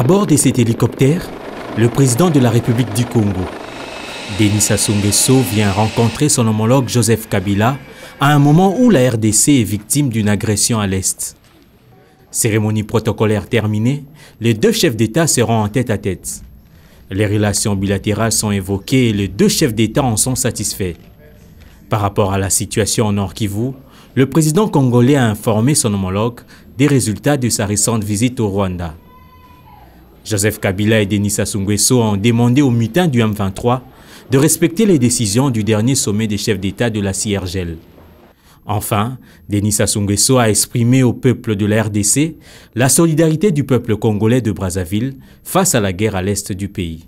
À bord de cet hélicoptère, le président de la République du Congo, Denis Sassou vient rencontrer son homologue Joseph Kabila à un moment où la RDC est victime d'une agression à l'Est. Cérémonie protocolaire terminée, les deux chefs d'État seront en tête à tête. Les relations bilatérales sont évoquées et les deux chefs d'État en sont satisfaits. Par rapport à la situation en Nord Kivu, le président congolais a informé son homologue des résultats de sa récente visite au Rwanda. Joseph Kabila et Denis Sassou ont demandé aux mutins du M23 de respecter les décisions du dernier sommet des chefs d'État de la CIRGEL. Enfin, Denis Sassou a exprimé au peuple de la RDC la solidarité du peuple congolais de Brazzaville face à la guerre à l'est du pays.